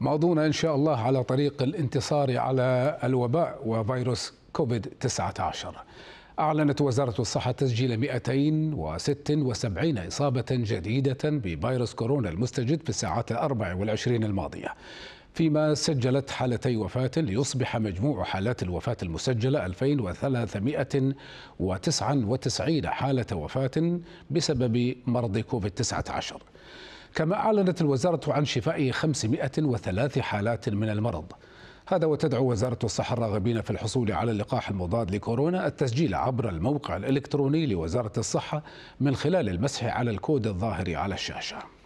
موضوعنا إن شاء الله على طريق الانتصار على الوباء وفيروس كوفيد 19 أعلنت وزارة الصحة تسجيل 276 إصابة جديدة بفيروس كورونا المستجد في الساعات الأربع والعشرين الماضية فيما سجلت حالتي وفاة ليصبح مجموع حالات الوفاة المسجلة 2399 حالة وفاة بسبب مرض كوفيد 19 كما أعلنت الوزارة عن شفاء 503 حالات من المرض هذا وتدعو وزارة الصحة الراغبين في الحصول على اللقاح المضاد لكورونا التسجيل عبر الموقع الإلكتروني لوزارة الصحة من خلال المسح على الكود الظاهر على الشاشة